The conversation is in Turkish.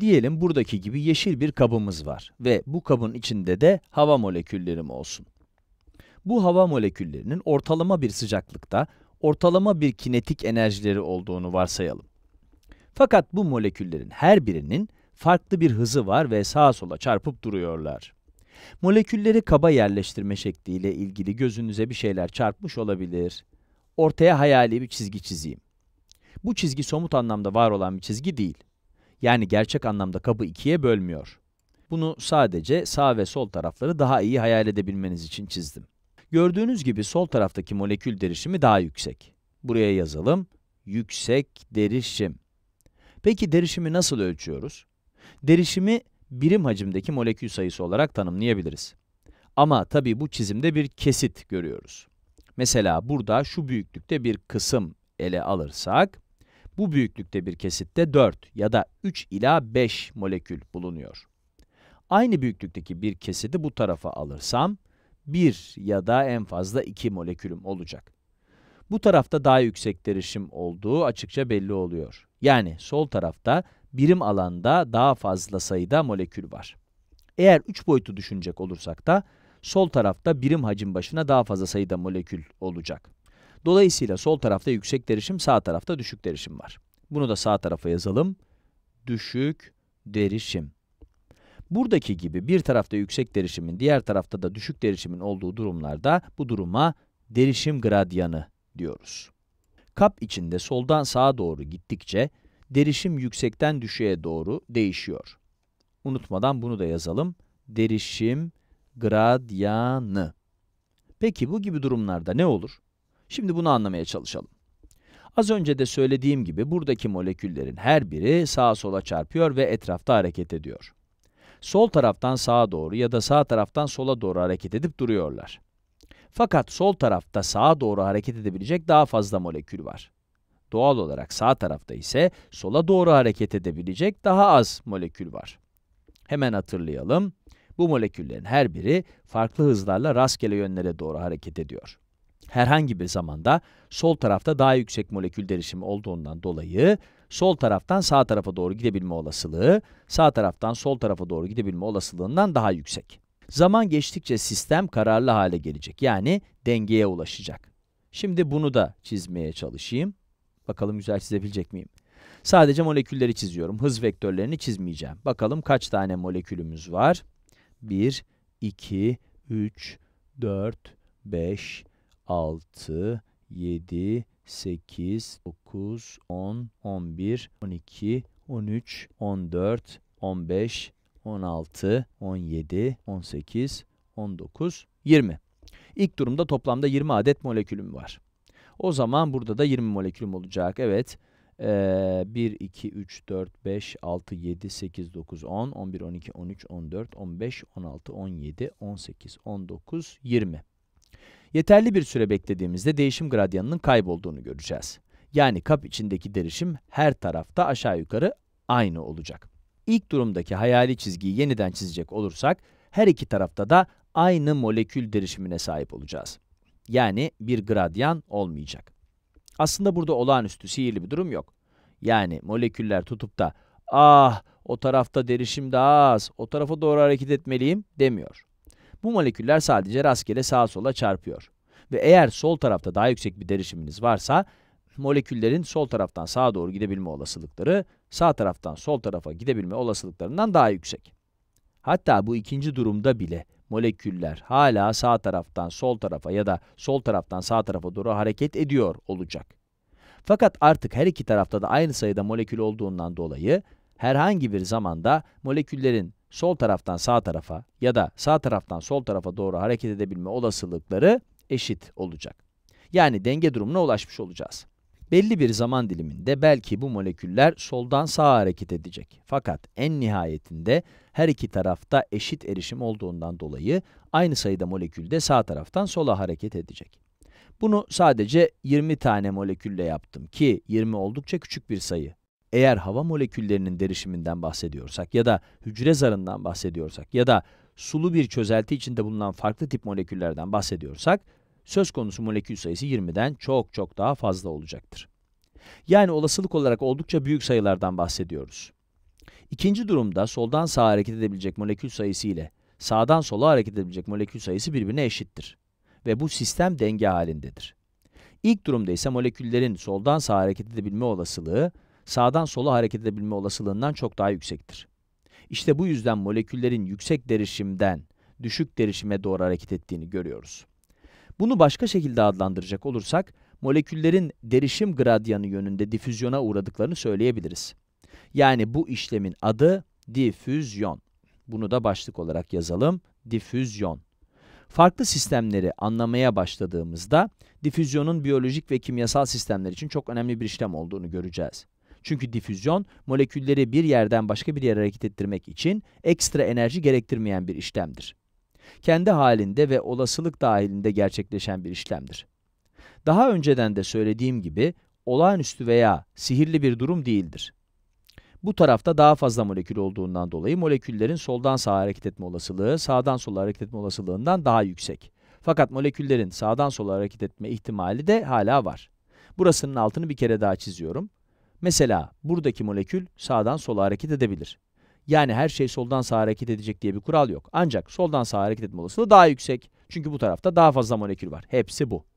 Diyelim buradaki gibi yeşil bir kabımız var ve bu kabın içinde de hava moleküllerim olsun. Bu hava moleküllerinin ortalama bir sıcaklıkta ortalama bir kinetik enerjileri olduğunu varsayalım. Fakat bu moleküllerin her birinin farklı bir hızı var ve sağa sola çarpıp duruyorlar. Molekülleri kaba yerleştirme şekliyle ilgili gözünüze bir şeyler çarpmış olabilir. Ortaya hayali bir çizgi çizeyim. Bu çizgi somut anlamda var olan bir çizgi değil. Yani gerçek anlamda kabı ikiye bölmüyor. Bunu sadece sağ ve sol tarafları daha iyi hayal edebilmeniz için çizdim. Gördüğünüz gibi sol taraftaki molekül derişimi daha yüksek. Buraya yazalım. Yüksek derişim. Peki derişimi nasıl ölçüyoruz? Derişimi birim hacimdeki molekül sayısı olarak tanımlayabiliriz. Ama tabii bu çizimde bir kesit görüyoruz. Mesela burada şu büyüklükte bir kısım ele alırsak, bu büyüklükte bir kesitte 4 ya da 3 ila 5 molekül bulunuyor. Aynı büyüklükteki bir kesiti bu tarafa alırsam 1 ya da en fazla 2 molekülüm olacak. Bu tarafta daha yüksek derişim olduğu açıkça belli oluyor. Yani sol tarafta birim alanda daha fazla sayıda molekül var. Eğer 3 boyutu düşünecek olursak da sol tarafta birim hacim başına daha fazla sayıda molekül olacak. Dolayısıyla sol tarafta yüksek derişim, sağ tarafta düşük derişim var. Bunu da sağ tarafa yazalım. Düşük derişim. Buradaki gibi bir tarafta yüksek derişimin, diğer tarafta da düşük derişimin olduğu durumlarda bu duruma derişim gradyanı diyoruz. Kap içinde soldan sağa doğru gittikçe derişim yüksekten düşüğe doğru değişiyor. Unutmadan bunu da yazalım. Derişim gradyanı. Peki bu gibi durumlarda ne olur? Şimdi bunu anlamaya çalışalım. Az önce de söylediğim gibi buradaki moleküllerin her biri sağa sola çarpıyor ve etrafta hareket ediyor. Sol taraftan sağa doğru ya da sağ taraftan sola doğru hareket edip duruyorlar. Fakat sol tarafta sağa doğru hareket edebilecek daha fazla molekül var. Doğal olarak sağ tarafta ise sola doğru hareket edebilecek daha az molekül var. Hemen hatırlayalım. Bu moleküllerin her biri farklı hızlarla rastgele yönlere doğru hareket ediyor herhangi bir zamanda sol tarafta daha yüksek molekül derişimi olduğundan dolayı sol taraftan sağ tarafa doğru gidebilme olasılığı, sağ taraftan sol tarafa doğru gidebilme olasılığından daha yüksek. Zaman geçtikçe sistem kararlı hale gelecek. Yani dengeye ulaşacak. Şimdi bunu da çizmeye çalışayım. Bakalım güzel çizebilecek miyim? Sadece molekülleri çiziyorum. Hız vektörlerini çizmeyeceğim. Bakalım kaç tane molekülümüz var? 1, 2, 3, 4, 5, 6, 7, 8, 9, 10, 11, 12, 13, 14, 15, 16, 17, 18, 19, 20. İlk durumda toplamda 20 adet molekülüm var. O zaman burada da 20 molekülüm olacak. Evet. Ee, 1, 2, 3, 4, 5, 6, 7, 8, 9, 10, 11, 12, 13, 14, 15, 16, 17, 18, 19, 20. Yeterli bir süre beklediğimizde değişim gradyanının kaybolduğunu göreceğiz. Yani kap içindeki derişim her tarafta aşağı yukarı aynı olacak. İlk durumdaki hayali çizgiyi yeniden çizecek olursak, her iki tarafta da aynı molekül derişimine sahip olacağız. Yani bir gradyan olmayacak. Aslında burada olağanüstü sihirli bir durum yok. Yani moleküller tutup da ah o tarafta derişim daha az, o tarafa doğru hareket etmeliyim demiyor. Bu moleküller sadece rastgele sağa sola çarpıyor. Ve eğer sol tarafta daha yüksek bir derişiminiz varsa, moleküllerin sol taraftan sağa doğru gidebilme olasılıkları, sağ taraftan sol tarafa gidebilme olasılıklarından daha yüksek. Hatta bu ikinci durumda bile moleküller hala sağ taraftan sol tarafa ya da sol taraftan sağ tarafa doğru hareket ediyor olacak. Fakat artık her iki tarafta da aynı sayıda molekül olduğundan dolayı herhangi bir zamanda moleküllerin sol taraftan sağ tarafa ya da sağ taraftan sol tarafa doğru hareket edebilme olasılıkları eşit olacak. Yani denge durumuna ulaşmış olacağız. Belli bir zaman diliminde belki bu moleküller soldan sağa hareket edecek. Fakat en nihayetinde her iki tarafta eşit erişim olduğundan dolayı aynı sayıda molekülde sağ taraftan sola hareket edecek. Bunu sadece 20 tane molekülle yaptım ki 20 oldukça küçük bir sayı eğer hava moleküllerinin derişiminden bahsediyorsak ya da hücre zarından bahsediyorsak ya da sulu bir çözelti içinde bulunan farklı tip moleküllerden bahsediyorsak, söz konusu molekül sayısı 20'den çok çok daha fazla olacaktır. Yani olasılık olarak oldukça büyük sayılardan bahsediyoruz. İkinci durumda soldan sağa hareket edebilecek molekül sayısı ile sağdan sola hareket edebilecek molekül sayısı birbirine eşittir ve bu sistem denge halindedir. İlk durumda ise moleküllerin soldan sağa hareket edebilme olasılığı sağdan sola hareket edebilme olasılığından çok daha yüksektir. İşte bu yüzden moleküllerin yüksek derişimden düşük derişime doğru hareket ettiğini görüyoruz. Bunu başka şekilde adlandıracak olursak, moleküllerin derişim gradyanı yönünde difüzyona uğradıklarını söyleyebiliriz. Yani bu işlemin adı difüzyon. Bunu da başlık olarak yazalım. Difüzyon. Farklı sistemleri anlamaya başladığımızda difüzyonun biyolojik ve kimyasal sistemler için çok önemli bir işlem olduğunu göreceğiz. Çünkü difüzyon molekülleri bir yerden başka bir yere hareket ettirmek için ekstra enerji gerektirmeyen bir işlemdir. Kendi halinde ve olasılık dahilinde gerçekleşen bir işlemdir. Daha önceden de söylediğim gibi olağanüstü veya sihirli bir durum değildir. Bu tarafta daha fazla molekül olduğundan dolayı moleküllerin soldan sağa hareket etme olasılığı, sağdan sola hareket etme olasılığından daha yüksek. Fakat moleküllerin sağdan sola hareket etme ihtimali de hala var. Burasının altını bir kere daha çiziyorum. Mesela buradaki molekül sağdan sola hareket edebilir. Yani her şey soldan sağa hareket edecek diye bir kural yok. Ancak soldan sağa hareket etme olasılığı daha yüksek. Çünkü bu tarafta daha fazla molekül var. Hepsi bu.